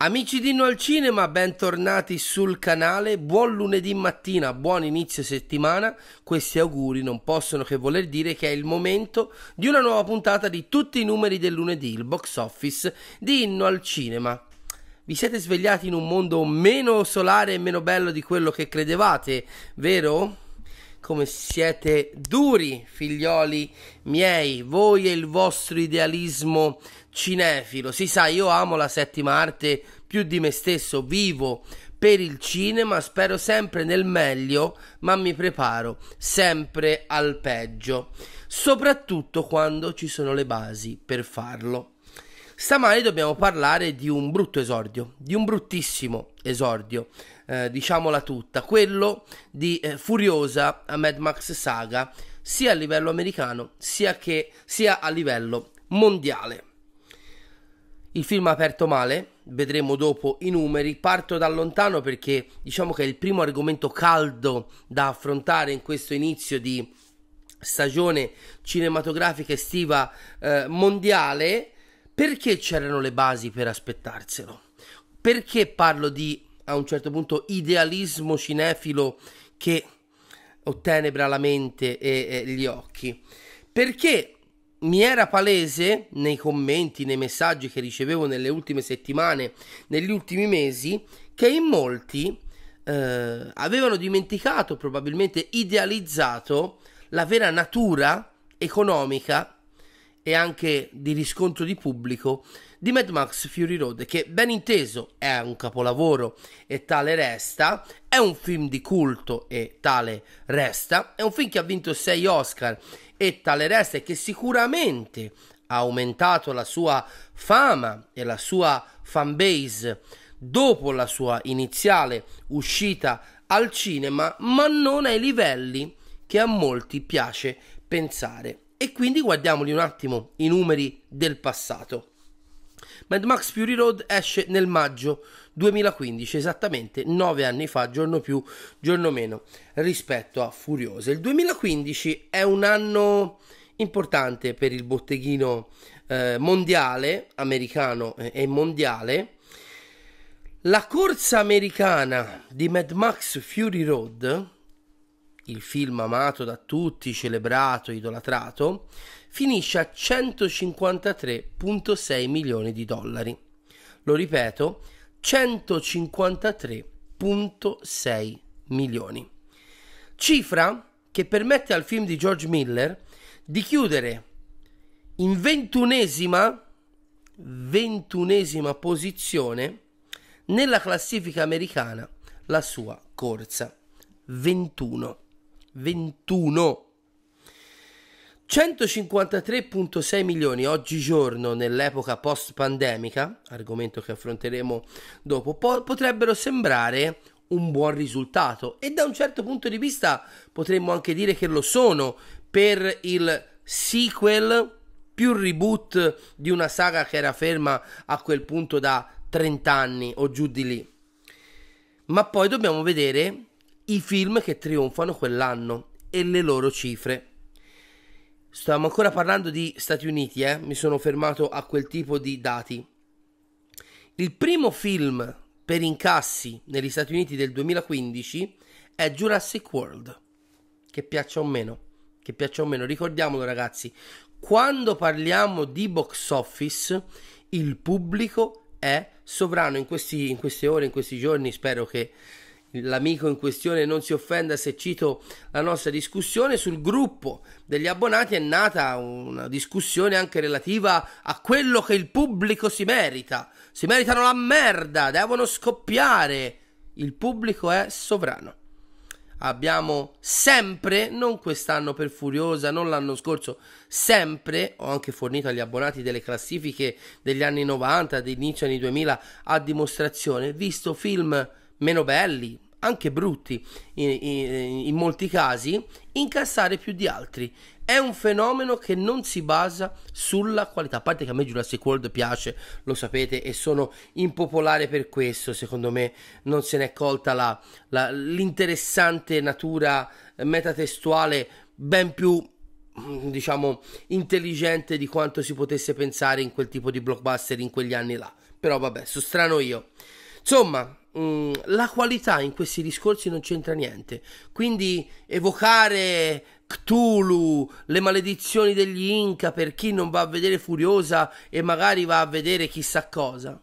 Amici di No al Cinema, bentornati sul canale, buon lunedì mattina, buon inizio settimana, questi auguri non possono che voler dire che è il momento di una nuova puntata di tutti i numeri del lunedì, il box office di Inno al Cinema. Vi siete svegliati in un mondo meno solare e meno bello di quello che credevate, vero? come siete duri, figlioli miei, voi e il vostro idealismo cinefilo. Si sa, io amo la settima arte più di me stesso, vivo per il cinema, spero sempre nel meglio, ma mi preparo sempre al peggio, soprattutto quando ci sono le basi per farlo. Stamani dobbiamo parlare di un brutto esordio, di un bruttissimo esordio eh, diciamola tutta, quello di eh, Furiosa a Mad Max Saga, sia a livello americano sia, che, sia a livello mondiale. Il film ha aperto male, vedremo dopo i numeri. Parto da lontano perché diciamo che è il primo argomento caldo da affrontare in questo inizio di stagione cinematografica estiva eh, mondiale. Perché c'erano le basi per aspettarselo? Perché parlo di a un certo punto idealismo cinefilo che ottenebra la mente e, e gli occhi. Perché mi era palese nei commenti, nei messaggi che ricevevo nelle ultime settimane, negli ultimi mesi, che in molti eh, avevano dimenticato, probabilmente idealizzato, la vera natura economica e anche di riscontro di pubblico di Mad Max Fury Road che ben inteso è un capolavoro e tale resta, è un film di culto e tale resta, è un film che ha vinto 6 Oscar e tale resta e che sicuramente ha aumentato la sua fama e la sua fanbase dopo la sua iniziale uscita al cinema, ma non ai livelli che a molti piace pensare. E quindi guardiamoli un attimo i numeri del passato. Mad Max Fury Road esce nel maggio 2015, esattamente nove anni fa, giorno più, giorno meno, rispetto a Furiosa. Il 2015 è un anno importante per il botteghino eh, mondiale, americano eh, e mondiale. La corsa americana di Mad Max Fury Road, il film amato da tutti, celebrato, idolatrato, finisce a 153.6 milioni di dollari. Lo ripeto, 153.6 milioni. Cifra che permette al film di George Miller di chiudere in ventunesima, ventunesima posizione nella classifica americana la sua corsa. 21. 21 153.6 milioni oggigiorno nell'epoca post pandemica, argomento che affronteremo dopo, po- potrebbero sembrare un buon risultato e da un certo punto di vista potremmo anche dire che lo sono per il sequel più reboot di una saga che era ferma a quel punto da 30 anni o giù di lì. Ma poi dobbiamo vedere i film che trionfano quell'anno e le loro cifre. Stiamo ancora parlando di Stati Uniti, eh? mi sono fermato a quel tipo di dati. Il primo film per incassi negli Stati Uniti del 2015 è Jurassic World. Che piaccia o meno, che piaccia o meno, ricordiamolo ragazzi, quando parliamo di box office il pubblico è sovrano in, questi, in queste ore, in questi giorni, spero che l'amico in questione non si offenda se cito la nostra discussione, sul gruppo degli abbonati è nata una discussione anche relativa a quello che il pubblico si merita. Si meritano la merda, devono scoppiare. Il pubblico è sovrano. Abbiamo sempre, non quest'anno per Furiosa, non l'anno scorso, sempre, ho anche fornito agli abbonati delle classifiche degli anni 90, di inizio anni 2000, a dimostrazione, visto film meno belli, anche brutti in, in, in, molti casi, incassare più di altri. È un fenomeno che non si basa sulla qualità. A parte che a me Jurassic World piace, lo sapete, e sono impopolare per questo. Secondo me non se n'è colta la, la, l'interessante natura metatestuale ben più mm, diciamo intelligente di quanto si potesse pensare in quel tipo di blockbuster in quegli anni là però vabbè so strano io insomma Mm, la qualità in questi discorsi non c'entra niente. Quindi evocare Cthulhu, le maledizioni degli Inca per chi non va a vedere Furiosa e magari va a vedere chissà cosa,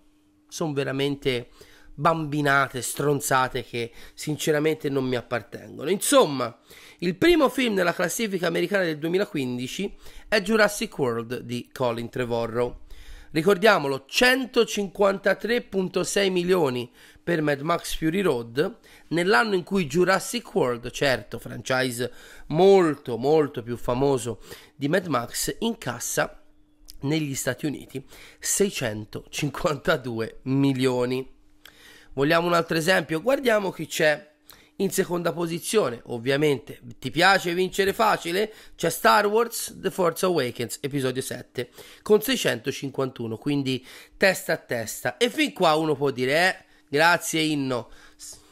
sono veramente bambinate, stronzate che sinceramente non mi appartengono. Insomma, il primo film nella classifica americana del 2015 è Jurassic World di Colin Trevorrow. Ricordiamolo, 153.6 milioni per Mad Max Fury Road nell'anno in cui Jurassic World, certo, franchise molto molto più famoso di Mad Max, incassa negli Stati Uniti 652 milioni. Vogliamo un altro esempio? Guardiamo chi c'è in seconda posizione. Ovviamente, ti piace vincere facile? C'è Star Wars The Force Awakens, episodio 7, con 651, quindi testa a testa. E fin qua uno può dire, eh, grazie Inno,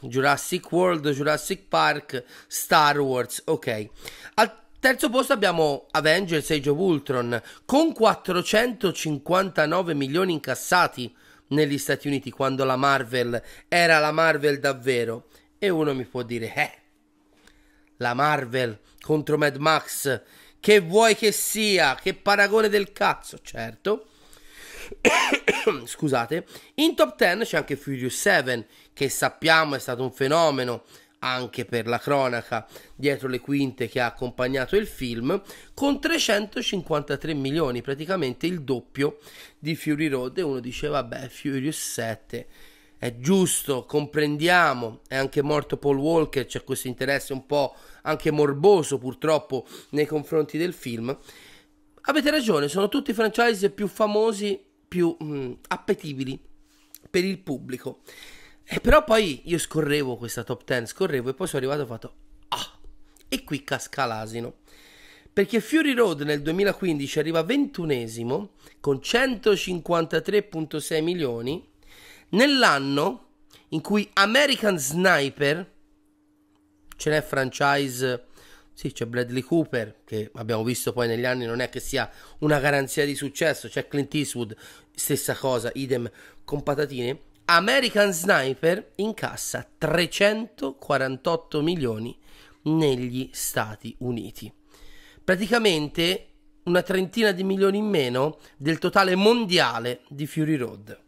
Jurassic World, Jurassic Park, Star Wars, ok. Al terzo posto abbiamo Avengers Age of Ultron, con 459 milioni incassati negli Stati Uniti quando la Marvel era la Marvel davvero. E uno mi può dire, eh, la Marvel contro Mad Max, che vuoi che sia, che paragone del cazzo, certo. Scusate, in top 10 c'è anche Furious 7, che sappiamo è stato un fenomeno anche per la cronaca dietro le quinte che ha accompagnato il film, con 353 milioni, praticamente il doppio di Fury Road. E uno dice, vabbè, Furious 7 è giusto, comprendiamo, è anche morto Paul Walker, c'è questo interesse un po' anche morboso purtroppo nei confronti del film. Avete ragione, sono tutti i franchise più famosi, più mh, mm, appetibili per il pubblico. E eh, però poi io scorrevo questa top 10, scorrevo e poi sono arrivato e ho fatto ah, e qui casca l'asino. Perché Fury Road nel 2015 arriva ventunesimo con 153.6 milioni Nell'anno in cui American Sniper, ce n'è franchise, sì c'è Bradley Cooper che abbiamo visto poi negli anni non è che sia una garanzia di successo, c'è Clint Eastwood, stessa cosa, idem con patatine, American Sniper incassa 348 milioni negli Stati Uniti. Praticamente una trentina di milioni in meno del totale mondiale di Fury Road.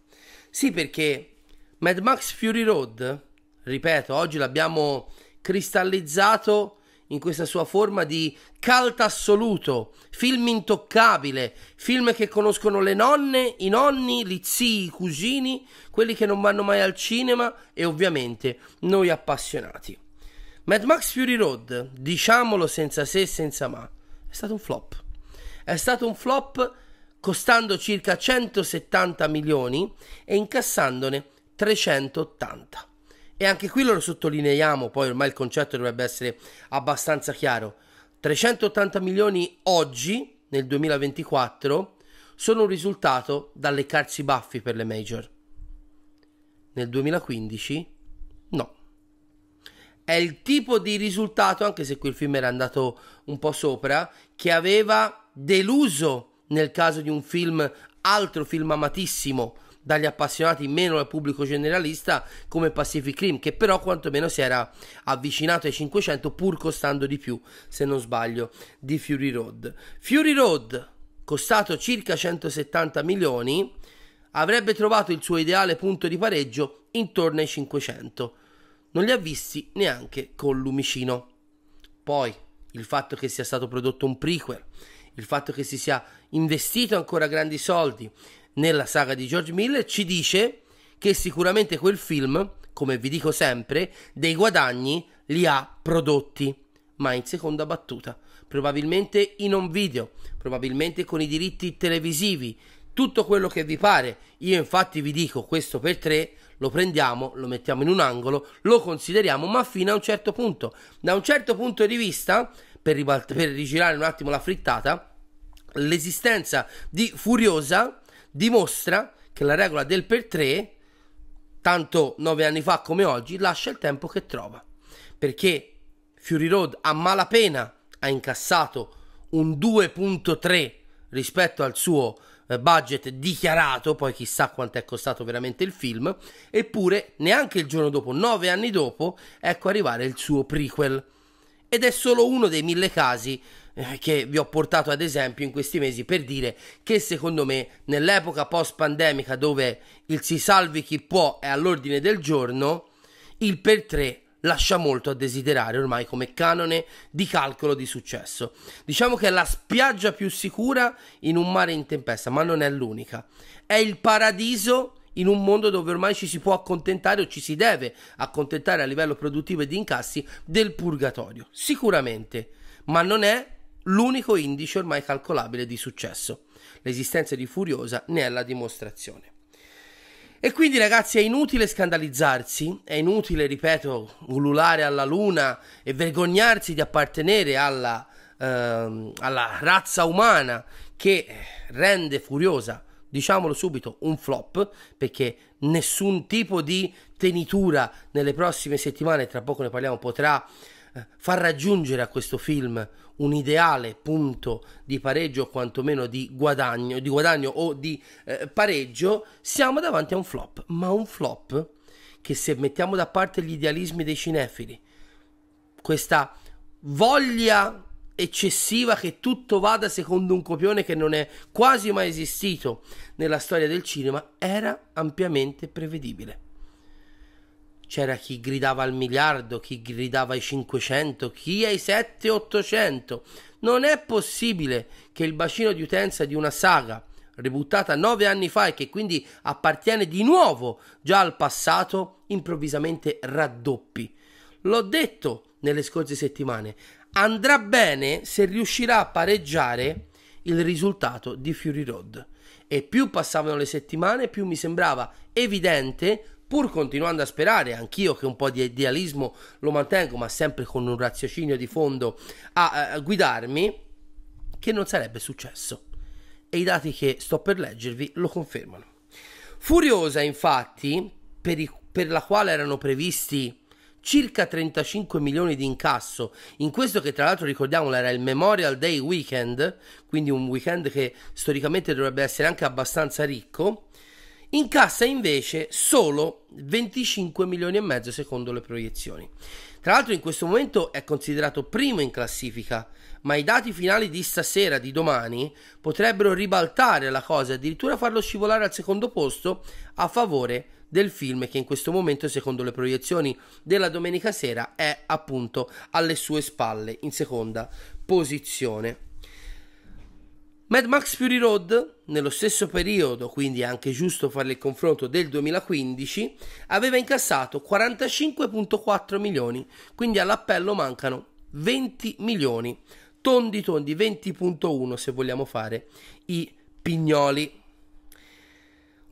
Sì, perché Mad Max Fury Road, ripeto, oggi l'abbiamo cristallizzato in questa sua forma di cult assoluto, film intoccabile, film che conoscono le nonne, i nonni, gli zii, i cugini, quelli che non vanno mai al cinema e ovviamente noi appassionati. Mad Max Fury Road, diciamolo senza se e senza ma, è stato un flop. È stato un flop costando circa 170 milioni e incassandone 380. E anche qui lo sottolineiamo, poi ormai il concetto dovrebbe essere abbastanza chiaro. 380 milioni oggi, nel 2024, sono un risultato dalle leccarsi i baffi per le major. Nel 2015, no. È il tipo di risultato, anche se qui il film era andato un po' sopra, che aveva deluso nel caso di un film, altro film amatissimo dagli appassionati meno al pubblico generalista come Pacific Rim che però quantomeno si era avvicinato ai 500 pur costando di più se non sbaglio di Fury Road Fury Road costato circa 170 milioni avrebbe trovato il suo ideale punto di pareggio intorno ai 500 non li ha visti neanche col lumicino poi il fatto che sia stato prodotto un prequel il fatto che si sia investito ancora grandi soldi nella saga di George Miller ci dice che sicuramente quel film, come vi dico sempre, dei guadagni li ha prodotti, ma in seconda battuta, probabilmente in un video, probabilmente con i diritti televisivi, tutto quello che vi pare. Io infatti vi dico questo per tre, lo prendiamo, lo mettiamo in un angolo, lo consideriamo, ma fino a un certo punto. Da un certo punto di vista, per, ribalt- per rigirare un attimo la frittata, l'esistenza di Furiosa dimostra che la regola del per 3, tanto 9 anni fa come oggi, lascia il tempo che trova. Perché Fury Road a malapena ha incassato un 2.3 rispetto al suo eh, budget dichiarato, poi chissà quanto è costato veramente il film, eppure neanche il giorno dopo, nove anni dopo, ecco arrivare il suo prequel ed è solo uno dei mille casi eh, che vi ho portato ad esempio in questi mesi per dire che secondo me nell'epoca post pandemica dove il si salvi chi può è all'ordine del giorno, il per tre lascia molto a desiderare ormai come canone di calcolo di successo. Diciamo che è la spiaggia più sicura in un mare in tempesta, ma non è l'unica. È il paradiso in un mondo dove ormai ci si può accontentare o ci si deve accontentare a livello produttivo e di incassi del purgatorio, sicuramente, ma non è l'unico indice ormai calcolabile di successo. L'esistenza di Furiosa ne è la dimostrazione. E quindi ragazzi è inutile scandalizzarsi, è inutile, ripeto, ululare alla luna e vergognarsi di appartenere alla, ehm, alla razza umana che rende furiosa diciamolo subito, un flop, perché nessun tipo di tenitura nelle prossime settimane, tra poco ne parliamo, potrà eh, far raggiungere a questo film un ideale punto di pareggio o quantomeno di guadagno, di guadagno o di eh, pareggio, siamo davanti a un flop, ma un flop che se mettiamo da parte gli idealismi dei cinefili, questa voglia eccessiva che tutto vada secondo un copione che non è quasi mai esistito nella storia del cinema era ampiamente prevedibile. C'era chi gridava al miliardo, chi gridava ai 500, chi ai 7-800. Non è possibile che il bacino di utenza di una saga ributtata nove anni fa e che quindi appartiene di nuovo già al passato improvvisamente raddoppi. L'ho detto nelle scorse settimane, andrà bene se riuscirà a pareggiare il risultato di Fury Road. E più passavano le settimane, più mi sembrava evidente, pur continuando a sperare, anch'io che un po' di idealismo lo mantengo, ma sempre con un raziocinio di fondo a, a guidarmi, che non sarebbe successo. E i dati che sto per leggervi lo confermano. Furiosa, infatti, per, i, per la quale erano previsti circa 35 milioni di incasso in questo che tra l'altro ricordiamolo era il Memorial Day Weekend, quindi un weekend che storicamente dovrebbe essere anche abbastanza ricco, incassa invece solo 25 milioni e mezzo secondo le proiezioni. Tra l'altro in questo momento è considerato primo in classifica, ma i dati finali di stasera, di domani, potrebbero ribaltare la cosa e addirittura farlo scivolare al secondo posto a favore di del film che in questo momento secondo le proiezioni della domenica sera è appunto alle sue spalle in seconda posizione. Mad Max Fury Road, nello stesso periodo, quindi è anche giusto fare il confronto del 2015, aveva incassato 45.4 milioni, quindi all'appello mancano 20 milioni, tondi tondi 20.1 se vogliamo fare i pignoli.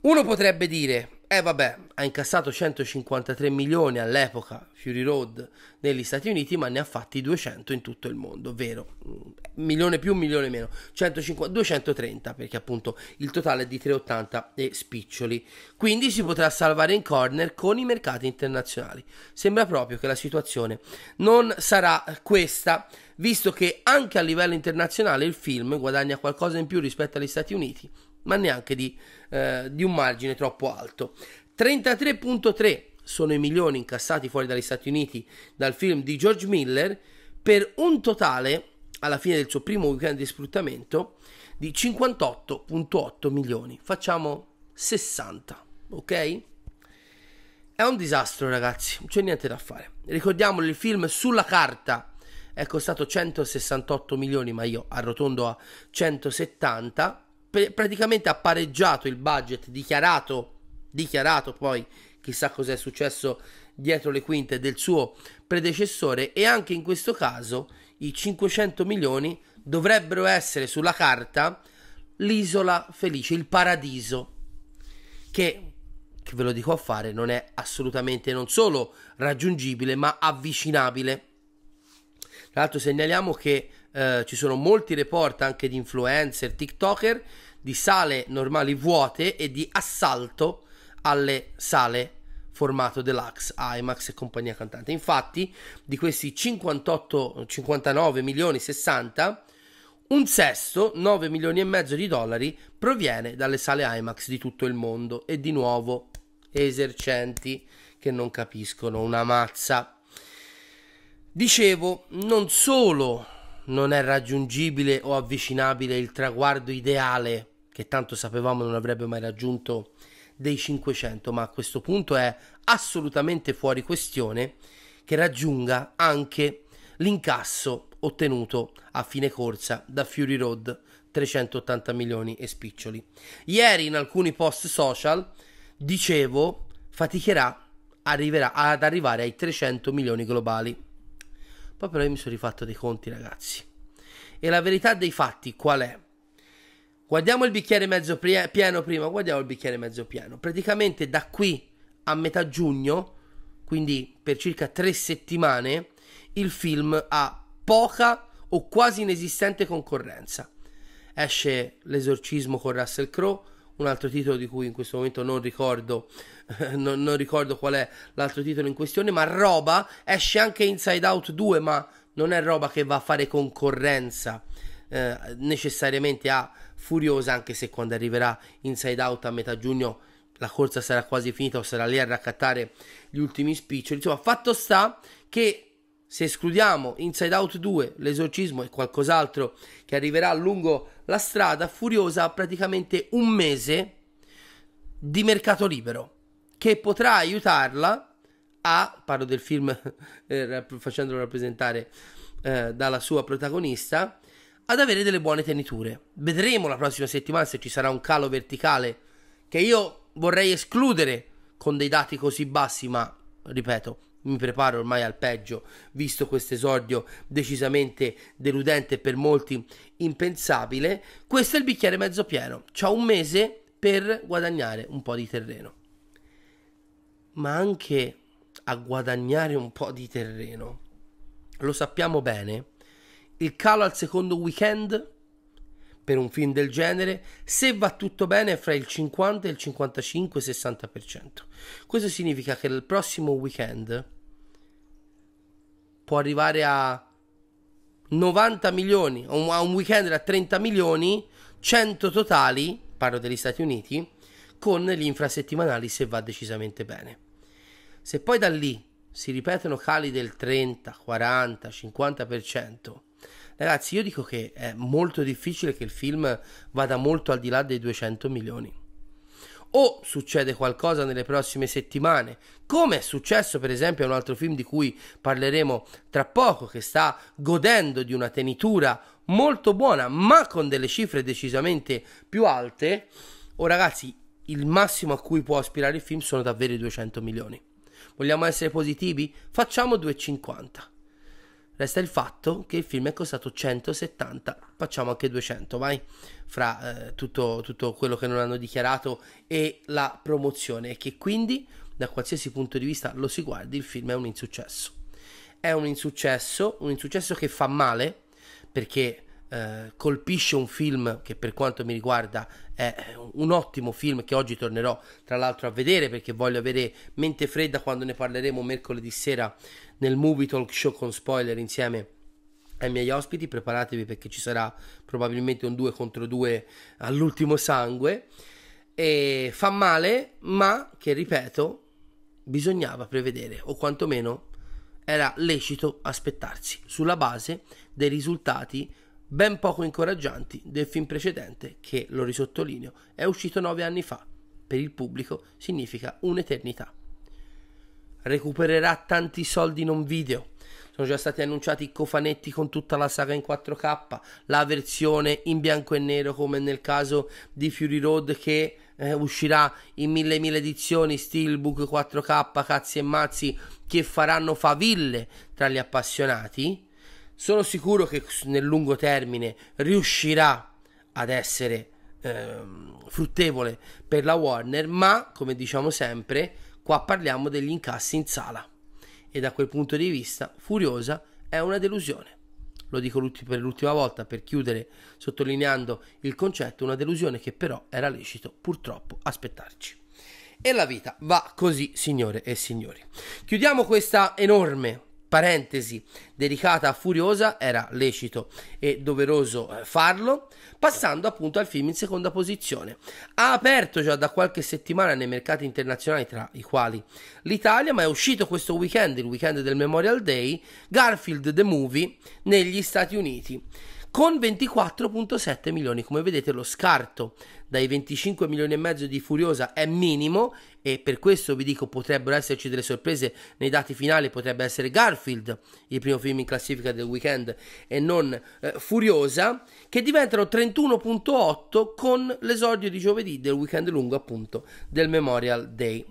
Uno potrebbe dire, e eh vabbè, ha incassato 153 milioni all'epoca Fury Road negli Stati Uniti, ma ne ha fatti 200 in tutto il mondo, vero? Mm, milione più, milione meno, 150, 230 perché appunto il totale è di 380 e spiccioli. Quindi si potrà salvare in corner con i mercati internazionali. Sembra proprio che la situazione non sarà questa, visto che anche a livello internazionale il film guadagna qualcosa in più rispetto agli Stati Uniti ma neanche di, eh, di un margine troppo alto. 33.3 sono i milioni incassati fuori dagli Stati Uniti dal film di George Miller per un totale, alla fine del suo primo weekend di sfruttamento, di 58.8 milioni. Facciamo 60, ok? È un disastro, ragazzi, non c'è niente da fare. Ricordiamo il film sulla carta è costato 168 milioni, ma io arrotondo a 170 praticamente ha pareggiato il budget dichiarato, dichiarato poi chissà cos'è successo dietro le quinte del suo predecessore e anche in questo caso i 500 milioni dovrebbero essere sulla carta l'isola felice, il paradiso che, che ve lo dico a fare non è assolutamente non solo raggiungibile ma avvicinabile. Tra l'altro segnaliamo che eh, ci sono molti report anche di influencer, TikToker, di sale normali vuote e di assalto alle sale formato deluxe, IMAX e compagnia cantante. Infatti, di questi 58, 59 milioni 60, un sesto, 9 milioni e mezzo di dollari, proviene dalle sale IMAX di tutto il mondo e di nuovo esercenti che non capiscono una mazza. Dicevo, non solo non è raggiungibile o avvicinabile il traguardo ideale che tanto sapevamo non avrebbe mai raggiunto dei 500, ma a questo punto è assolutamente fuori questione che raggiunga anche l'incasso ottenuto a fine corsa da Fury Road 380 milioni e spiccioli. Ieri in alcuni post social dicevo faticherà arriverà ad arrivare ai 300 milioni globali. Poi però io mi sono rifatto dei conti, ragazzi. E la verità dei fatti qual è? Guardiamo il bicchiere mezzo pri- pieno prima, guardiamo il bicchiere mezzo pieno. Praticamente da qui a metà giugno, quindi per circa tre settimane, il film ha poca o quasi inesistente concorrenza. Esce l'esorcismo con Russell Crowe, un altro titolo di cui in questo momento non ricordo, non, non ricordo qual è l'altro titolo in questione, ma roba, esce anche Inside Out 2, ma non è roba che va a fare concorrenza eh, necessariamente a Furiosa, anche se quando arriverà Inside Out a metà giugno la corsa sarà quasi finita o sarà lì a raccattare gli ultimi spiccioli. Insomma, fatto sta che se escludiamo Inside Out 2, l'esorcismo e qualcos'altro che arriverà a lungo la strada furiosa praticamente un mese di mercato libero che potrà aiutarla a, parlo del film eh, facendolo rappresentare eh, dalla sua protagonista, ad avere delle buone teniture. Vedremo la prossima settimana se ci sarà un calo verticale che io vorrei escludere con dei dati così bassi, ma ripeto, mi preparo ormai al peggio, visto questo esordio decisamente deludente e per molti impensabile. Questo è il bicchiere mezzo pieno. C'ho un mese per guadagnare un po' di terreno. Ma anche a guadagnare un po' di terreno, lo sappiamo bene, il calo al secondo weekend per un film del genere, se va tutto bene, è fra il 50 e il 55-60%. Questo significa che il prossimo weekend può arrivare a 90 milioni, a un weekend da 30 milioni, 100 totali, parlo degli Stati Uniti, con gli infrasettimanali se va decisamente bene. Se poi da lì si ripetono cali del 30, 40, 50%, Ragazzi, io dico che è molto difficile che il film vada molto al di là dei 200 milioni. O succede qualcosa nelle prossime settimane, come è successo per esempio a un altro film di cui parleremo tra poco, che sta godendo di una tenitura molto buona, ma con delle cifre decisamente più alte. O ragazzi, il massimo a cui può aspirare il film sono davvero i 200 milioni. Vogliamo essere positivi? Facciamo 250. Resta il fatto che il film è costato 170, facciamo anche 200, vai, fra eh, tutto, tutto, quello che non hanno dichiarato e la promozione, e che quindi da qualsiasi punto di vista lo si guardi, il film è un insuccesso. È un insuccesso, un insuccesso che fa male, perché eh, colpisce un film che per quanto mi riguarda è un ottimo film che oggi tornerò tra l'altro a vedere perché voglio avere mente fredda quando ne parleremo mercoledì sera nel Movie Talk Show con spoiler insieme ai miei ospiti, preparatevi perché ci sarà probabilmente un 2 contro 2 all'ultimo sangue. E fa male, ma che ripeto, bisognava prevedere, o quantomeno era lecito aspettarsi, sulla base dei risultati ben poco incoraggianti del film precedente che, lo risottolineo, è uscito nove anni fa. Per il pubblico significa un'eternità. Recupererà tanti soldi non video. Sono già stati annunciati i cofanetti con tutta la saga in 4K, la versione in bianco e nero come nel caso di Fury Road che eh, uscirà in mille mille edizioni Steelbook 4K, cazzi e mazzi che faranno faville tra gli appassionati sono sicuro che nel lungo termine riuscirà ad essere eh, fruttevole per la Warner, ma come diciamo sempre, qua parliamo degli incassi in sala e da quel punto di vista Furiosa è una delusione. Lo dico per l'ultima volta per chiudere sottolineando il concetto, una delusione che però era lecito purtroppo aspettarci. E la vita va così, signore e signori. Chiudiamo questa enorme parentesi dedicata a Furiosa era lecito e doveroso eh, farlo, passando appunto al film in seconda posizione. Ha aperto già da qualche settimana nei mercati internazionali, tra i quali l'Italia, ma è uscito questo weekend, il weekend del Memorial Day, Garfield The Movie negli Stati Uniti con 24.7 milioni. Come vedete lo scarto dai 25 milioni e mezzo di Furiosa è minimo e per questo vi dico potrebbero esserci delle sorprese nei dati finali, potrebbe essere Garfield, il primo film in classifica del weekend e non eh, Furiosa, che diventano 31.8 con l'esordio di giovedì del weekend lungo appunto del Memorial Day.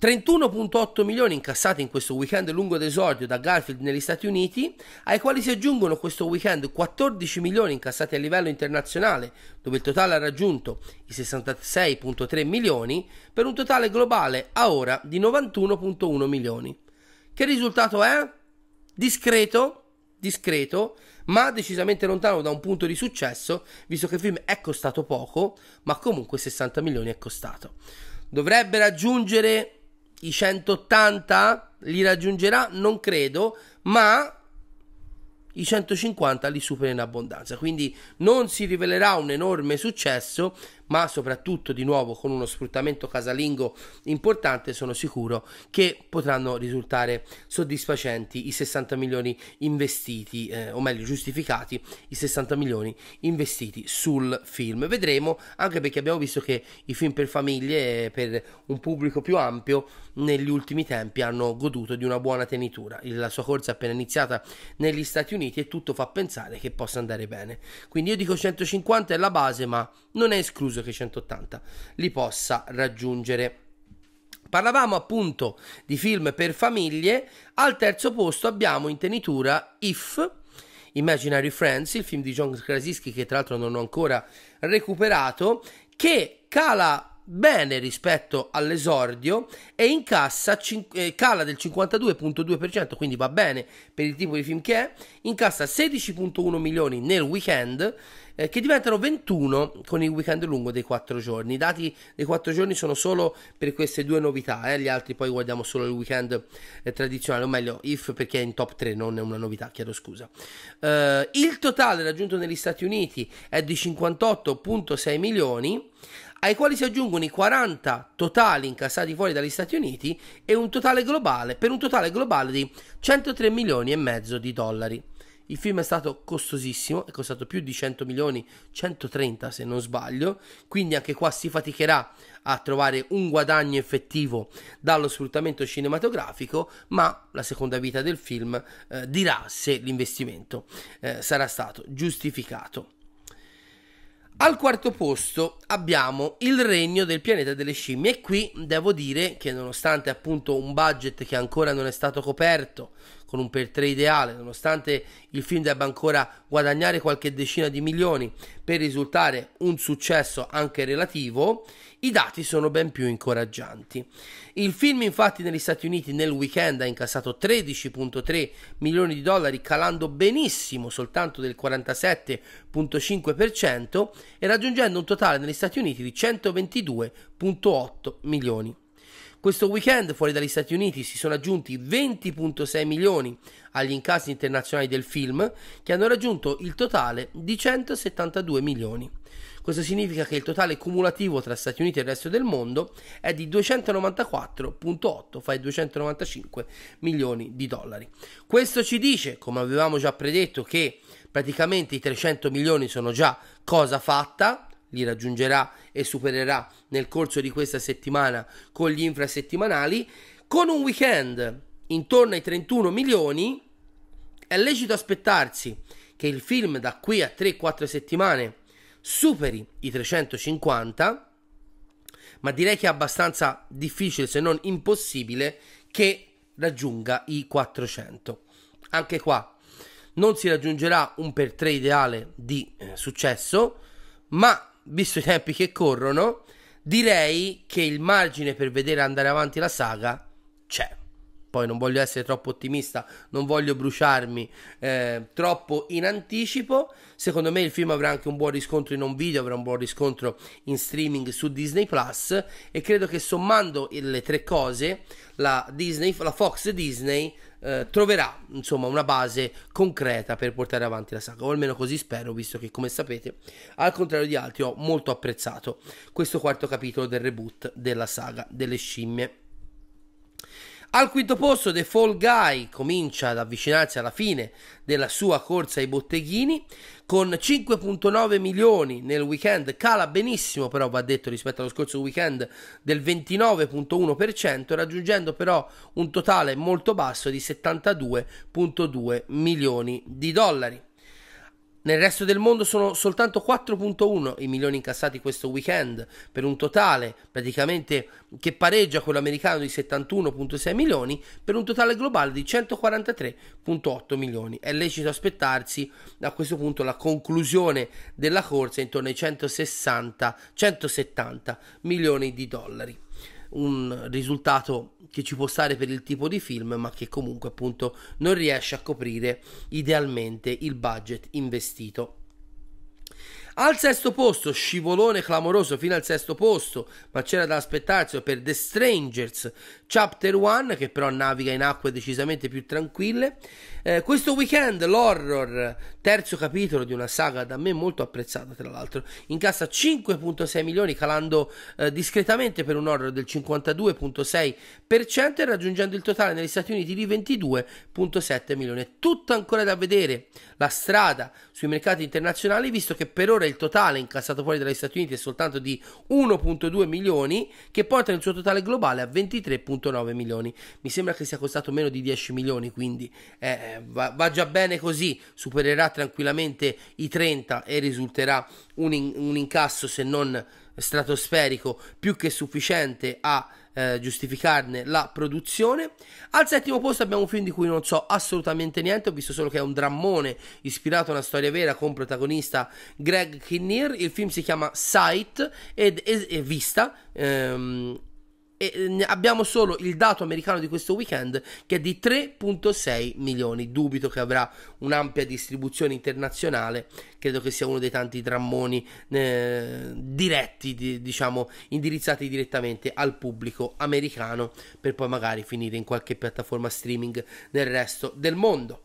31.8 milioni incassati in questo weekend lungo d'esordio da Garfield negli Stati Uniti, ai quali si aggiungono questo weekend 14 milioni incassati a livello internazionale, dove il totale ha raggiunto i 66.3 milioni, per un totale globale a ora di 91.1 milioni. Che risultato è? Discreto, discreto, ma decisamente lontano da un punto di successo, visto che il film è costato poco, ma comunque 60 milioni è costato. Dovrebbe raggiungere i 180 li raggiungerà? Non credo, ma i 150 li supera in abbondanza. Quindi non si rivelerà un enorme successo, ma soprattutto di nuovo con uno sfruttamento casalingo importante, sono sicuro che potranno risultare soddisfacenti i 60 milioni investiti, eh, o meglio giustificati i 60 milioni investiti sul film. Vedremo, anche perché abbiamo visto che i film per famiglie, e per un pubblico più ampio, negli ultimi tempi hanno goduto di una buona tenitura. La sua corsa è appena iniziata negli Stati Uniti e tutto fa pensare che possa andare bene. Quindi io dico 150 è la base, ma non è escluso chiuso che 180 li possa raggiungere. Parlavamo appunto di film per famiglie, al terzo posto abbiamo in tenitura If Imaginary Friends, il film di John Krasinski che tra l'altro non ho ancora recuperato, che cala bene rispetto all'esordio e incassa cin- eh, cala del 52.2%, quindi va bene per il tipo di film che è, incassa 16.1 milioni nel weekend eh, che diventano 21 con il weekend lungo dei 4 giorni. I dati dei 4 giorni sono solo per queste due novità, eh, gli altri poi guardiamo solo il weekend eh, tradizionale, o meglio, if perché è in top 3, non è una novità, chiedo scusa. Eh, il totale raggiunto negli Stati Uniti è di 58.6 milioni ai quali si aggiungono i 40 totali incassati fuori dagli Stati Uniti e un totale globale, per un totale globale di 103 milioni e mezzo di dollari. Il film è stato costosissimo, è costato più di 100 milioni, 130 se non sbaglio, quindi anche qua si faticherà a trovare un guadagno effettivo dallo sfruttamento cinematografico, ma la seconda vita del film eh, dirà se l'investimento eh, sarà stato giustificato. Al quarto posto abbiamo il regno del pianeta delle scimmie e qui devo dire che nonostante appunto un budget che ancora non è stato coperto con un per 3 ideale, nonostante il film debba ancora guadagnare qualche decina di milioni per risultare un successo anche relativo, i dati sono ben più incoraggianti. Il film infatti negli Stati Uniti nel weekend ha incassato 13.3 milioni di dollari calando benissimo soltanto del 47.5% e raggiungendo un totale negli Stati Uniti di 122.8 milioni questo weekend fuori dagli Stati Uniti si sono aggiunti 20.6 milioni agli incassi internazionali del film che hanno raggiunto il totale di 172 milioni. Questo significa che il totale cumulativo tra Stati Uniti e il resto del mondo è di 294.8, fai 295 milioni di dollari. Questo ci dice, come avevamo già predetto, che praticamente i 300 milioni sono già cosa fatta li raggiungerà e supererà nel corso di questa settimana con gli infrasettimanali, con un weekend intorno ai 31 milioni, è lecito aspettarsi che il film da qui a 3-4 settimane superi i 350, ma direi che è abbastanza difficile, se non impossibile, che raggiunga i 400. Anche qua non si raggiungerà un per 3 ideale di eh, successo, ma visto i tempi che corrono, direi che il margine per vedere andare avanti la saga c'è. Poi non voglio essere troppo ottimista, non voglio bruciarmi eh, troppo in anticipo. Secondo me il film avrà anche un buon riscontro in un video, avrà un buon riscontro in streaming su Disney Plus e credo che sommando le tre cose, la, Disney, la Fox Disney eh, troverà insomma una base concreta per portare avanti la saga o almeno così spero visto che come sapete al contrario di altri ho molto apprezzato questo quarto capitolo del reboot della saga delle scimmie al quinto posto The Fall Guy comincia ad avvicinarsi alla fine della sua corsa ai botteghini con 5.9 milioni nel weekend, cala benissimo però va detto rispetto allo scorso weekend del 29.1% raggiungendo però un totale molto basso di 72.2 milioni di dollari. Nel resto del mondo sono soltanto 4.1 i milioni incassati questo weekend, per un totale praticamente che pareggia quello americano di 71.6 milioni, per un totale globale di 143.8 milioni. È lecito aspettarsi a questo punto la conclusione della corsa intorno ai 160, 170 milioni di dollari un risultato che ci può stare per il tipo di film, ma che comunque appunto non riesce a coprire idealmente il budget investito. Al sesto posto, scivolone clamoroso fino al sesto posto, ma c'era da aspettarsi per The Strangers Chapter 1, che però naviga in acque decisamente più tranquille. Eh, questo weekend l'horror, terzo capitolo di una saga da me molto apprezzata tra l'altro, incassa 5.6 milioni calando eh, discretamente per un horror del 52.6% e raggiungendo il totale negli Stati Uniti di 22.7 milioni. Tutto ancora da vedere, la strada sui mercati internazionali, visto che per ora il totale incassato fuori dagli Stati Uniti è soltanto di 1.2 milioni, che porta il suo totale globale a 23.9 milioni. Mi sembra che sia costato meno di 10 milioni, quindi eh, va, va, già bene così, supererà tranquillamente i 30 e risulterà un, in, un incasso se non stratosferico più che sufficiente a eh, giustificarne la produzione. Al settimo posto abbiamo un film di cui non so assolutamente niente, ho visto solo che è un drammone ispirato a una storia vera con protagonista Greg Kinnear. Il film si chiama Sight ed è vista ehm, e abbiamo solo il dato americano di questo weekend che è di 3.6 milioni. Dubito che avrà un'ampia distribuzione internazionale, credo che sia uno dei tanti drammoni eh, diretti, di, diciamo, indirizzati direttamente al pubblico americano per poi magari finire in qualche piattaforma streaming nel resto del mondo.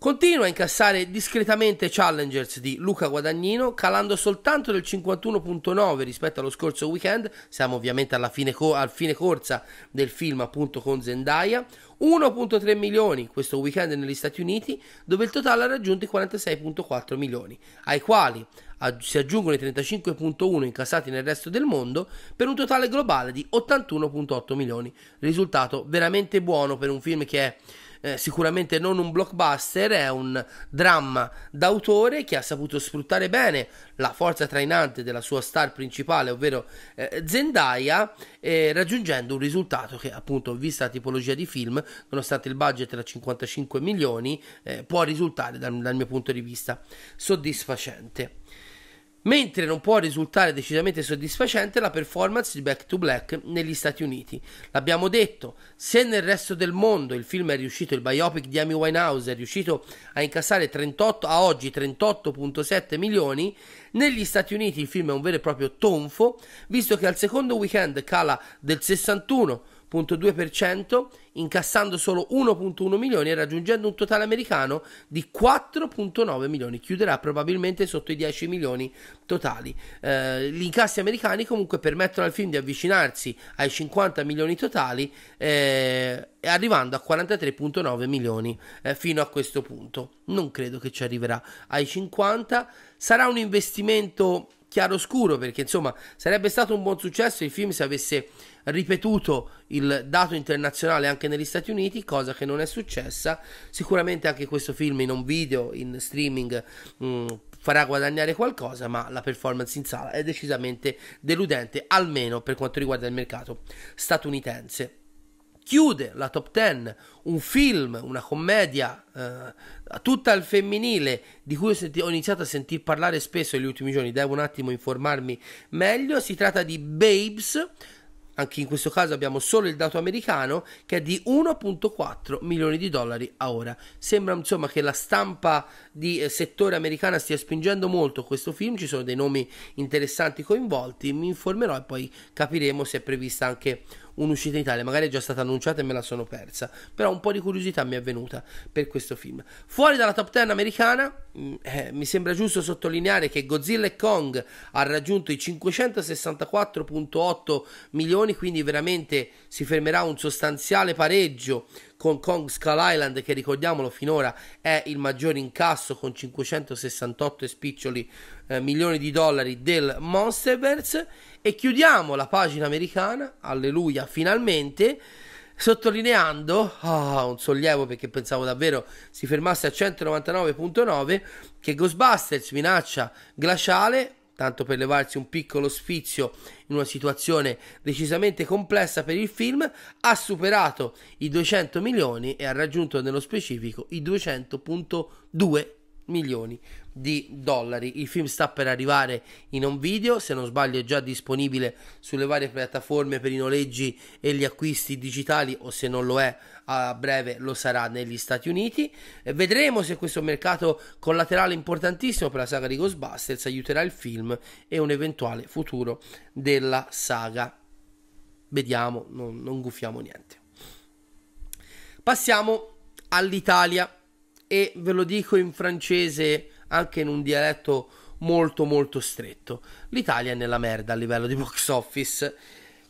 Continua a incassare discretamente challengers di Luca Guadagnino, calando soltanto del 51.9 rispetto allo scorso weekend, siamo ovviamente alla fine, co- al fine corsa del film appunto con Zendaya, 1.3 milioni questo weekend negli Stati Uniti, dove il totale ha raggiunto i 46.4 milioni, ai quali si aggiungono i 35.1 incassati nel resto del mondo, per un totale globale di 81.8 milioni, risultato veramente buono per un film che è eh, sicuramente non un blockbuster, è un dramma d'autore che ha saputo sfruttare bene la forza trainante della sua star principale, ovvero eh, Zendaya, eh, raggiungendo un risultato che appunto, vista la tipologia di film, nonostante il budget da 55 milioni, eh, può risultare dal, dal mio punto di vista soddisfacente mentre non può risultare decisamente soddisfacente la performance di Back to Black negli Stati Uniti. L'abbiamo detto, se nel resto del mondo il film è riuscito, il biopic di Amy Winehouse è riuscito a incassare 38, a oggi 38.7 milioni, negli Stati Uniti il film è un vero e proprio tonfo, visto che al secondo weekend cala del 61 0,2%, incassando solo 1,1 milioni e raggiungendo un totale americano di 4,9 milioni. Chiuderà probabilmente sotto i 10 milioni totali. Eh, gli incassi americani comunque permettono al film di avvicinarsi ai 50 milioni totali, eh, arrivando a 43,9 milioni eh, fino a questo punto. Non credo che ci arriverà ai 50. Sarà un investimento chiaroscuro perché insomma sarebbe stato un buon successo il film se avesse ripetuto il dato internazionale anche negli Stati Uniti, cosa che non è successa. Sicuramente anche questo film in un video, in streaming, mh, mm, farà guadagnare qualcosa, ma la performance in sala è decisamente deludente, almeno per quanto riguarda il mercato statunitense. Chiude la top 10 un film, una commedia eh, tutta al femminile di cui ho, senti- ho iniziato a sentir parlare spesso negli ultimi giorni, devo un attimo informarmi meglio. Si tratta di Babes, anche in questo caso abbiamo solo il dato americano che è di 1.4 milioni di dollari a ora. Sembra insomma che la stampa di eh, settore americana stia spingendo molto questo film, ci sono dei nomi interessanti coinvolti, mi informerò e poi capiremo se è prevista anche un'uscita in Italia, magari è già stata annunciata e me la sono persa, però un po' di curiosità mi è venuta per questo film. Fuori dalla top 10 americana, mm, eh, mi sembra giusto sottolineare che Godzilla e Kong ha raggiunto i 564.8 milioni, quindi veramente si fermerà un sostanziale pareggio con Kong Skull Island che ricordiamolo finora è il maggiore incasso con 568 e spiccioli eh, milioni di dollari del Monsterverse e chiudiamo la pagina americana, alleluia, finalmente, sottolineando ah, un sollievo perché pensavo davvero si fermasse a 199.9 che Ghostbusters minaccia glaciale tanto per levarsi un piccolo sfizio in una situazione decisamente complessa per il film, ha superato i 200 milioni e ha raggiunto nello specifico i 200.2 milioni milioni di dollari. Il film sta per arrivare in un video, se non sbaglio è già disponibile sulle varie piattaforme per i noleggi e gli acquisti digitali o se non lo è a breve lo sarà negli Stati Uniti. E eh, vedremo se questo mercato collaterale importantissimo per la saga di Ghostbusters aiuterà il film e un eventuale futuro della saga. Vediamo, non, non guffiamo niente. Passiamo all'Italia e ve lo dico in francese anche in un dialetto molto molto stretto. L'Italia è nella merda a livello di box office.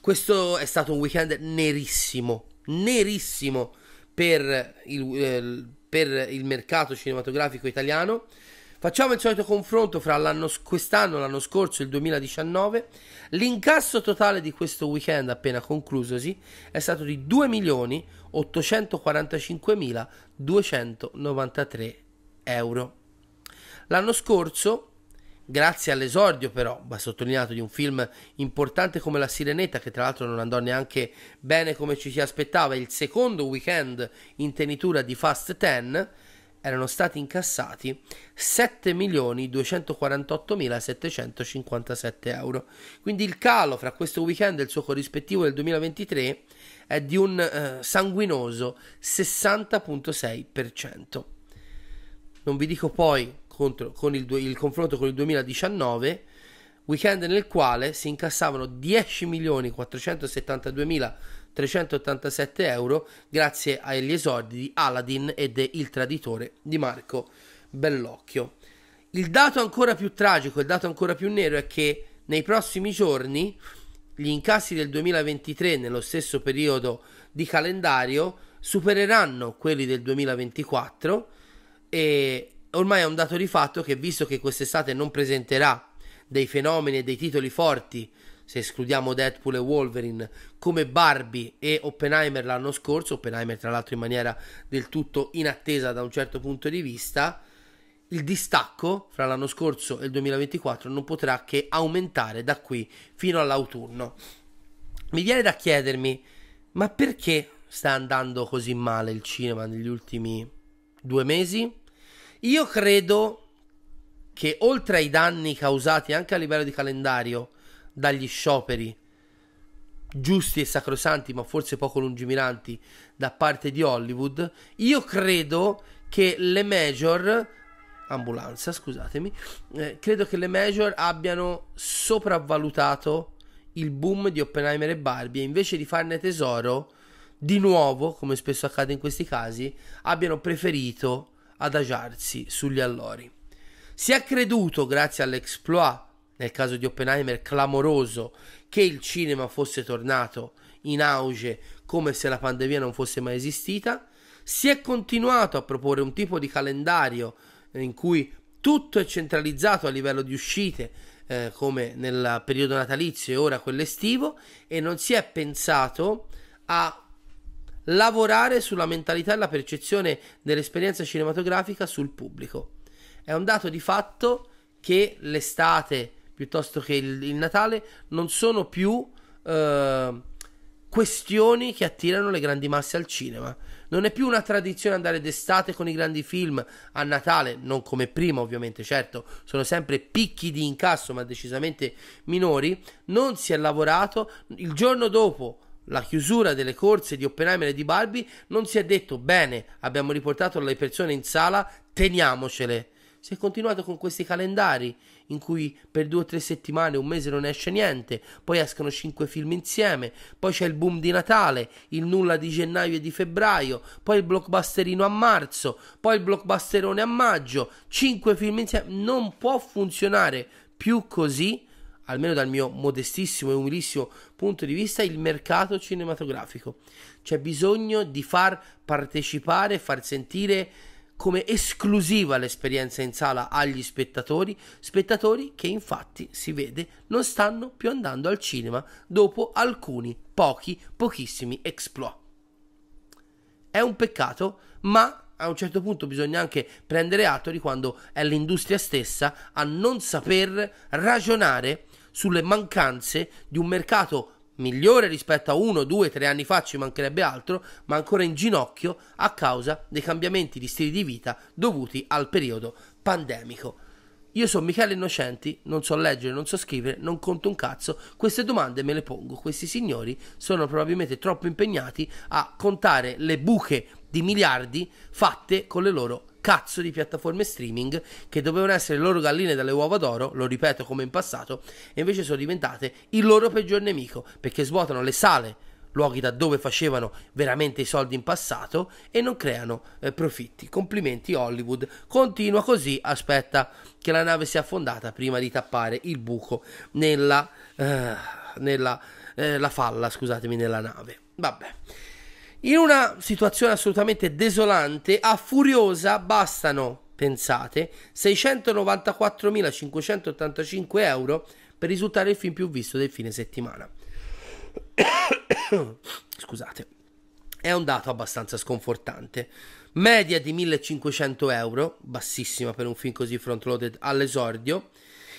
Questo è stato un weekend nerissimo, nerissimo per il, eh, per il mercato cinematografico italiano. Facciamo il solito confronto fra l'anno, quest'anno, l'anno scorso e il 2019. L'incasso totale di questo weekend appena conclusosi è stato di 2 milioni 845.293 euro. L'anno scorso, grazie all'esordio però, va sottolineato, di un film importante come La Sirenetta, che tra l'altro non andò neanche bene come ci si aspettava, il secondo weekend in tenitura di Fast 10, erano stati incassati 7.248.757 euro. Quindi il calo fra questo weekend e il suo corrispettivo del 2023 è di un eh, sanguinoso 60.6%. Non vi dico poi contro, con il, il confronto con il 2019, weekend nel quale si incassavano 10.472.387 euro grazie agli esordi di Aladdin e de Il Traditore di Marco Bellocchio. Il dato ancora più tragico, il dato ancora più nero è che nei prossimi giorni gli incassi del 2023 nello stesso periodo di calendario supereranno quelli del 2024 e ormai è un dato di fatto che visto che quest'estate non presenterà dei fenomeni e dei titoli forti se escludiamo Deadpool e Wolverine, come Barbie e Oppenheimer l'anno scorso, Oppenheimer tra l'altro in maniera del tutto inattesa da un certo punto di vista, il distacco fra l'anno scorso e il 2024 non potrà che aumentare da qui fino all'autunno. Mi viene da chiedermi, ma perché sta andando così male il cinema negli ultimi due mesi? Io credo che oltre ai danni causati anche a livello di calendario dagli scioperi giusti e sacrosanti, ma forse poco lungimiranti da parte di Hollywood, io credo che le major ambulanza, scusatemi, eh, credo che le major abbiano sopravvalutato il boom di Oppenheimer e Barbie e invece di farne tesoro, di nuovo, come spesso accade in questi casi, abbiano preferito adagiarsi sugli allori. Si è creduto, grazie all'exploit, nel caso di Oppenheimer clamoroso, che il cinema fosse tornato in auge come se la pandemia non fosse mai esistita, si è continuato a proporre un tipo di calendario in cui tutto è centralizzato a livello di uscite, eh, come nel periodo natalizio e ora quello estivo, e non si è pensato a lavorare sulla mentalità e la percezione dell'esperienza cinematografica sul pubblico. È un dato di fatto che l'estate piuttosto che il, il Natale non sono più eh, questioni che attirano le grandi masse al cinema. Non è più una tradizione andare d'estate con i grandi film a Natale, non come prima ovviamente, certo, sono sempre picchi di incasso ma decisamente minori. Non si è lavorato il giorno dopo la chiusura delle corse di Oppenheimer e di Barbie, non si è detto bene, abbiamo riportato le persone in sala, teniamocele. Si è continuato con questi calendari in cui per due o tre settimane, un mese non esce niente, poi escono cinque film insieme, poi c'è il boom di Natale, il nulla di gennaio e di febbraio, poi il blockbusterino a marzo, poi il blockbusterone a maggio, cinque film insieme, non può funzionare più così almeno dal mio modestissimo e umilissimo punto di vista, il mercato cinematografico. C'è bisogno di far partecipare, far sentire come esclusiva l'esperienza in sala agli spettatori, spettatori che infatti si vede non stanno più andando al cinema dopo alcuni pochi, pochissimi exploit. È un peccato, ma a un certo punto bisogna anche prendere atto di quando è l'industria stessa a non saper ragionare sulle mancanze di un mercato migliore rispetto a uno, due, tre anni fa, ci mancherebbe altro, ma ancora in ginocchio a causa dei cambiamenti di stili di vita dovuti al periodo pandemico. Io sono Michele Innocenti, non so leggere, non so scrivere, non conto un cazzo. Queste domande me le pongo. Questi signori sono probabilmente troppo impegnati a contare le buche di miliardi fatte con le loro cazzo di piattaforme streaming che dovevano essere le loro galline dalle uova d'oro, lo ripeto come in passato, e invece sono diventate il loro peggior nemico perché svuotano le sale, luoghi da dove facevano veramente i soldi in passato e non creano eh, profitti. Complimenti Hollywood, continua così, aspetta che la nave sia affondata prima di tappare il buco nella, eh, nella eh, la falla, scusatemi, nella nave. Vabbè. In una situazione assolutamente desolante, a Furiosa bastano, pensate, 694.585 euro per risultare il film più visto del fine settimana. Scusate, è un dato abbastanza sconfortante. Media di 1500 euro, bassissima per un film così front-loaded all'esordio.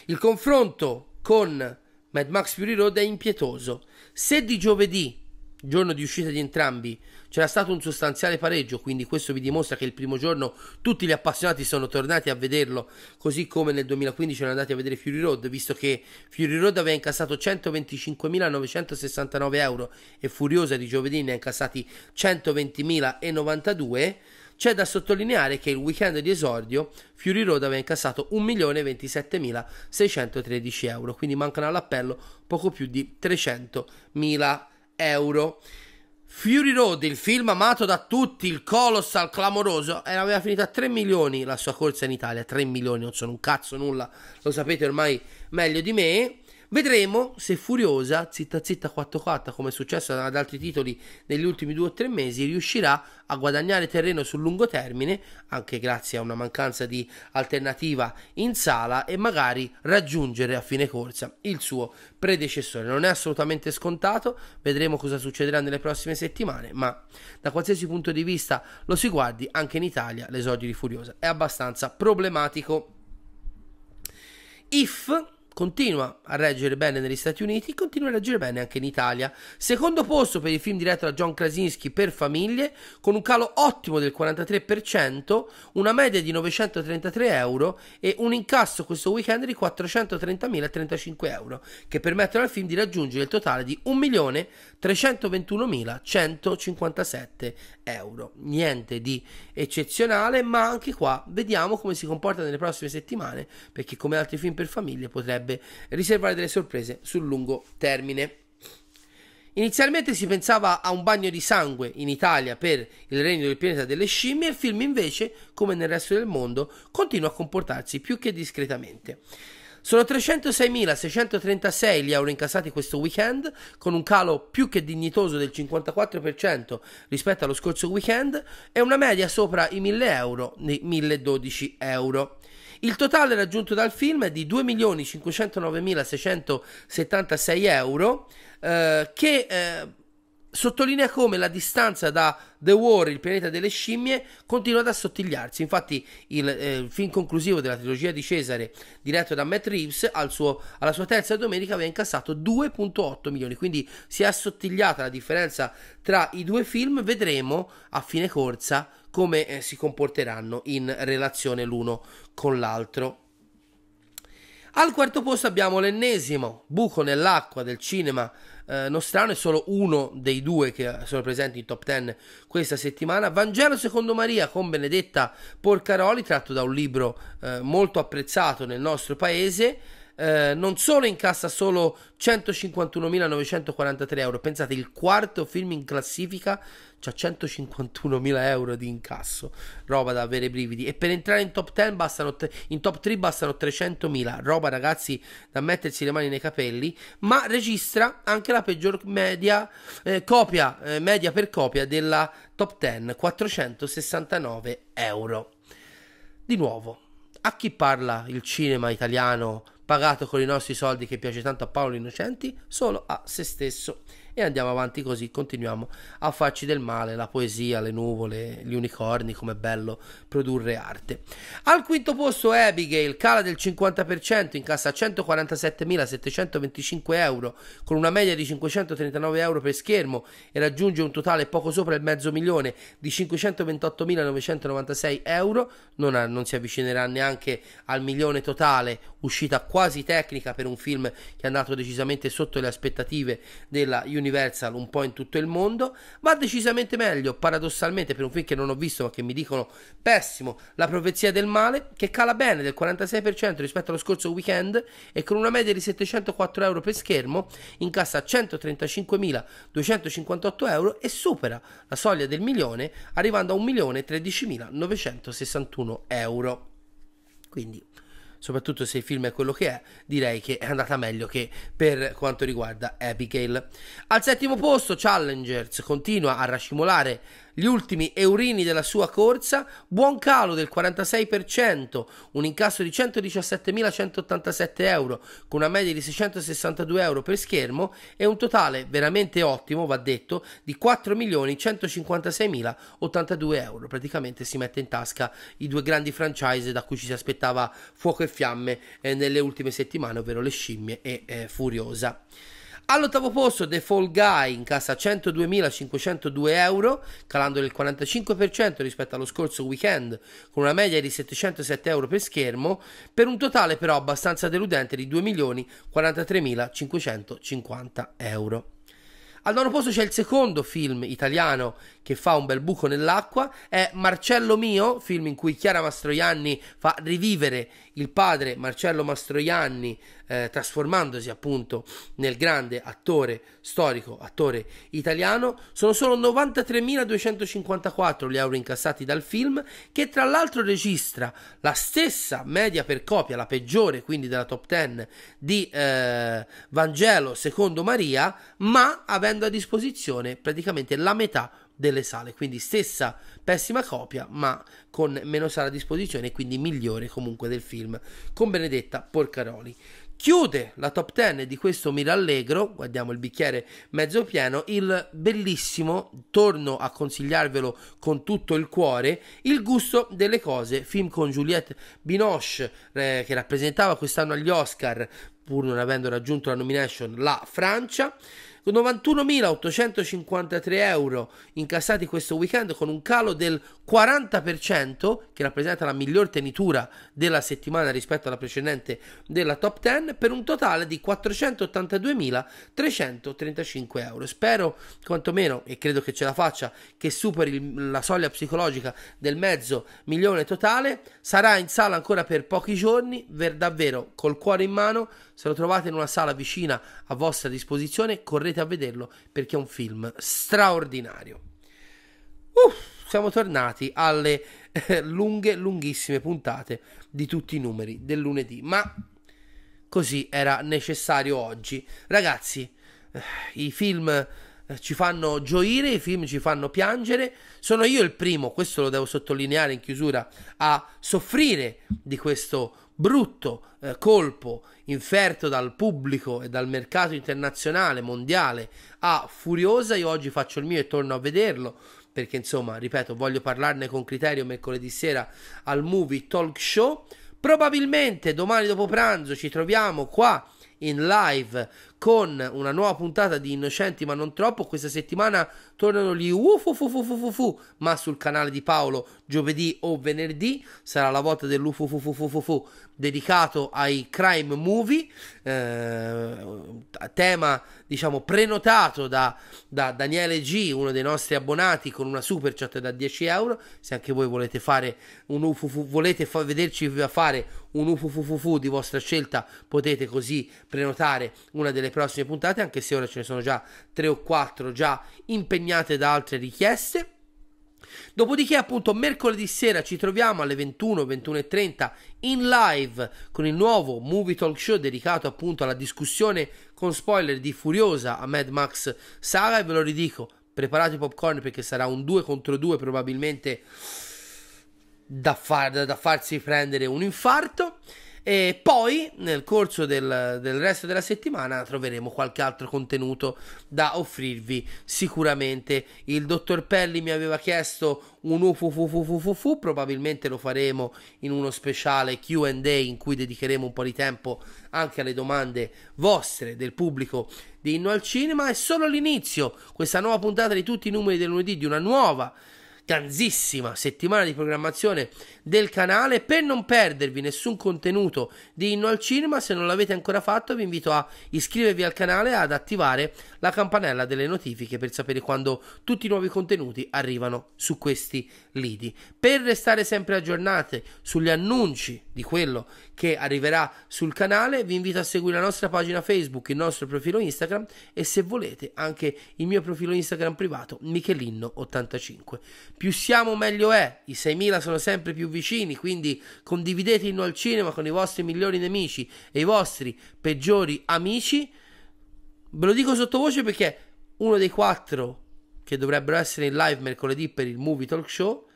Il confronto con Mad Max Fury Road è impietoso. Se di giovedì giorno di uscita di entrambi c'era stato un sostanziale pareggio, quindi questo vi dimostra che il primo giorno tutti gli appassionati sono tornati a vederlo, così come nel 2015 erano andati a vedere Fury Road, visto che Fury Road aveva incassato 125.969 euro e Furiosa di giovedì ne ha incassati 120.092. C'è da sottolineare che il weekend di esordio Fury Road aveva incassato 1.027.613 euro, quindi mancano all'appello poco più di 300.000 euro euro. Fury Road, il film amato da tutti, il colossal clamoroso, eh, aveva finito a 3 milioni la sua corsa in Italia, 3 milioni, non sono un cazzo nulla, lo sapete ormai meglio di me. Vedremo se Furiosa, zitta zitta 4-4, come è successo ad altri titoli negli ultimi due o tre mesi, riuscirà a guadagnare terreno sul lungo termine, anche grazie a una mancanza di alternativa in sala, e magari raggiungere a fine corsa il suo predecessore. Non è assolutamente scontato, vedremo cosa succederà nelle prossime settimane, ma da qualsiasi punto di vista lo si guardi, anche in Italia l'esordio di Furiosa è abbastanza problematico. If continua a reggere bene negli Stati Uniti, continua a reggere bene anche in Italia. Secondo posto per il film diretto da John Krasinski per famiglie, con un calo ottimo del 43%, una media di 933 euro e un incasso questo weekend di 430.035 euro, che permettono al film di raggiungere il totale di 1.321.157 euro. Niente di eccezionale, ma anche qua vediamo come si comporta nelle prossime settimane, perché come altri film per famiglie potrebbe potrebbe riservare delle sorprese sul lungo termine. Inizialmente si pensava a un bagno di sangue in Italia per il regno del pianeta delle scimmie, il film invece, come nel resto del mondo, continua a comportarsi più che discretamente. Sono 306.636 gli euro incassati questo weekend, con un calo più che dignitoso del 54% rispetto allo scorso weekend e una media sopra i 1.000 euro, nei 1.012 euro. Il totale raggiunto dal film è di 2.509.676 euro eh, che eh, sottolinea come la distanza da The War, il pianeta delle scimmie, continua ad assottigliarsi. Infatti, il, eh, il film conclusivo della trilogia di Cesare, diretto da Matt Reeves, al suo, alla sua terza domenica aveva incassato 2,8 milioni. Quindi si è assottigliata la differenza tra i due film. Vedremo a fine corsa come eh, si comporteranno in relazione l'uno con l'altro. Al quarto posto abbiamo l'ennesimo buco nell'acqua del cinema eh, nostrano, è solo uno dei due che eh, sono presenti in top 10 questa settimana. Vangelo secondo Maria con Benedetta Porcaroli, tratto da un libro eh, molto apprezzato nel nostro paese eh, non solo incassa solo 151.943 euro, pensate il quarto film in classifica ha 151.000 euro di incasso, roba da avere brividi e per entrare in top 10 bastano in top 3 bastano 300.000, roba ragazzi da mettersi le mani nei capelli, ma registra anche la peggior media eh, copia eh, media per copia della top 10, 469 euro. Di nuovo, a chi parla il cinema italiano pagato con i nostri soldi che piace tanto a Paolo Innocenti, solo a se stesso e andiamo avanti così, continuiamo a farci del male, la poesia, le nuvole, gli unicorni, com'è bello produrre arte. Al quinto posto Abigail cala del 50%, incassa 147.725 euro con una media di 539 euro per schermo e raggiunge un totale poco sopra il mezzo milione di 528.996 euro, non, ha, non si avvicinerà neanche al milione totale, uscita quasi tecnica per un film che è andato decisamente sotto le aspettative della Universal Universal un po' in tutto il mondo, va decisamente meglio, paradossalmente per un film che non ho visto ma che mi dicono pessimo, La profezia del male, che cala bene del 46% rispetto allo scorso weekend e con una media di 704 euro per schermo incassa 135.258 euro e supera la soglia del milione arrivando a 1.013.961 euro. Quindi soprattutto se il film è quello che è, direi che è andata meglio che per quanto riguarda Abigail. Al settimo posto Challengers continua a racimolare gli ultimi eurini della sua corsa, buon calo del 46%, un incasso di 117.187 euro con una media di 662 euro per schermo e un totale veramente ottimo, va detto, di 4.156.082 euro. Praticamente si mette in tasca i due grandi franchise da cui ci si aspettava fuoco e fiamme eh, nelle ultime settimane, ovvero le scimmie e eh, Furiosa. All'ottavo posto The Fall Guy in incassa 102.502 euro, calando del 45% rispetto allo scorso weekend, con una media di 707 euro per schermo, per un totale però abbastanza deludente di 2.043.550 euro. Al nono posto c'è il secondo film italiano che fa un bel buco nell'acqua, è Marcello Mio, film in cui Chiara Mastroianni fa rivivere il padre Marcello Mastroianni eh, trasformandosi appunto nel grande attore storico, attore italiano. Sono solo 93.254 gli euro incassati dal film, che tra l'altro registra la stessa media per copia, la peggiore quindi della top 10 di eh, Vangelo secondo Maria, ma avendo a disposizione praticamente la metà delle sale, quindi stessa pessima copia, ma con meno sale a disposizione, quindi migliore comunque del film con Benedetta Porcaroli. Chiude la top 10 di questo Mirallegro, guardiamo il bicchiere mezzo pieno, il bellissimo, torno a consigliarvelo con tutto il cuore, Il gusto delle cose, film con Juliette Binoche eh, che rappresentava quest'anno agli Oscar, pur non avendo raggiunto la nomination, la Francia con 91.853 euro incassati questo weekend con un calo del 40% che rappresenta la miglior tenitura della settimana rispetto alla precedente della top 10 per un totale di 482.335 euro. Spero quantomeno e credo che ce la faccia che superi la soglia psicologica del mezzo milione totale, sarà in sala ancora per pochi giorni, ver davvero col cuore in mano, se lo trovate in una sala vicina a vostra disposizione correte andate a vederlo perché è un film straordinario. Uh, siamo tornati alle eh, lunghe, lunghissime puntate di tutti i numeri del lunedì, ma così era necessario oggi. Ragazzi, eh, i film eh, ci fanno gioire, i film ci fanno piangere. Sono io il primo, questo lo devo sottolineare in chiusura, a soffrire di questo brutto eh, colpo inferto dal pubblico e dal mercato internazionale mondiale a Furiosa. Io oggi faccio il mio e torno a vederlo perché insomma, ripeto, voglio parlarne con criterio mercoledì sera al Movie Talk Show. Probabilmente domani dopo pranzo ci troviamo qua in live con una nuova puntata di Innocenti ma non troppo. Questa settimana tornano gli ufufufufufufu, ma sul canale di Paolo giovedì o venerdì sarà la volta dell'ufufufufufu dedicato ai crime movie, eh, tema diciamo prenotato da, da, Daniele G, uno dei nostri abbonati con una super chat da 10 euro. Se anche voi volete fare un ufufu, volete fa- vederci fare un ufufufufu di vostra scelta, potete così prenotare una delle nelle prossime puntate, anche se ora ce ne sono già 3 o 4 già impegnate da altre richieste. Dopodiché, appunto, mercoledì sera ci troviamo alle 21, 21.30 in live con il nuovo Movie Talk Show dedicato appunto alla discussione con spoiler di Furiosa a Mad Max Saga. E ve lo ridico, preparate i popcorn perché sarà un 2 contro 2 probabilmente da, far, da, da farsi prendere un infarto. E poi nel corso del, del resto della settimana troveremo qualche altro contenuto da offrirvi sicuramente. Il dottor Pelli mi aveva chiesto un ufu ufufufufufufu, probabilmente lo faremo in uno speciale QA in cui dedicheremo un po' di tempo anche alle domande vostre del pubblico di Inno al Cinema. È solo l'inizio, questa nuova puntata di tutti i numeri del lunedì, di una nuova tantissima settimana di programmazione del canale. Per non perdervi nessun contenuto di Inno al Cinema, se non l'avete ancora fatto, vi invito a iscrivervi al canale e ad attivare la campanella delle notifiche per sapere quando tutti i nuovi contenuti arrivano su questi lidi. Per restare sempre aggiornate sugli annunci di quello che arriverà sul canale, vi invito a seguire la nostra pagina Facebook, il nostro profilo Instagram e se volete anche il mio profilo Instagram privato Michelinno85 più siamo meglio è, i 6.000 sono sempre più vicini, quindi condividete Inno al Cinema con i vostri migliori nemici e i vostri peggiori amici. Ve lo dico sottovoce perché uno dei quattro che dovrebbero essere in live mercoledì per il Movie Talk Show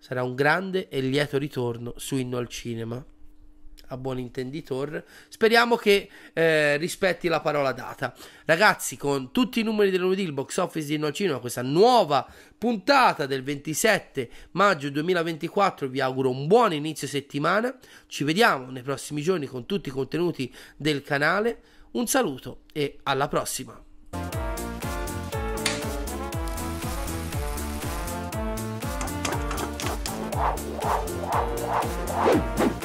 sarà un grande e lieto ritorno su Inno al Cinema a buon intenditor. Speriamo che eh, rispetti la parola data. Ragazzi, con tutti i numeri del il box office di No Cinema, questa nuova puntata del 27 maggio 2024, vi auguro un buon inizio settimana. Ci vediamo nei prossimi giorni con tutti i contenuti del canale. Un saluto e alla prossima! Woo!